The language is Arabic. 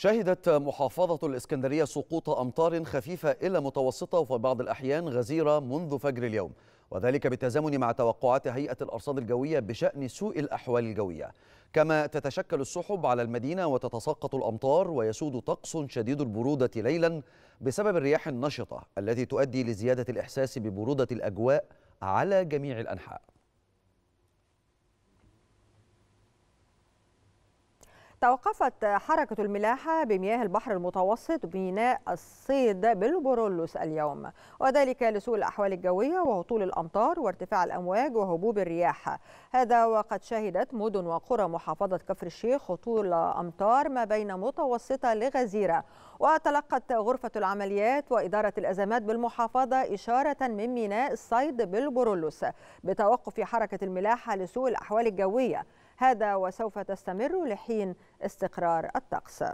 شهدت محافظة الإسكندرية سقوط أمطار خفيفة إلى متوسطة وفي بعض الأحيان غزيرة منذ فجر اليوم وذلك بالتزامن مع توقعات هيئة الأرصاد الجوية بشأن سوء الأحوال الجوية كما تتشكل السحب على المدينة وتتساقط الأمطار ويسود طقس شديد البرودة ليلا بسبب الرياح النشطة التي تؤدي لزيادة الإحساس ببرودة الأجواء على جميع الأنحاء توقفت حركة الملاحة بمياه البحر المتوسط بميناء الصيد بالبورولوس اليوم وذلك لسوء الأحوال الجوية وهطول الأمطار وارتفاع الأمواج وهبوب الرياح هذا وقد شهدت مدن وقرى محافظة كفر الشيخ هطول أمطار ما بين متوسطة لغزيرة وتلقت غرفة العمليات وإدارة الأزمات بالمحافظة إشارة من ميناء الصيد بالبورولوس بتوقف حركة الملاحة لسوء الأحوال الجوية هذا وسوف تستمر لحين استقرار الطقس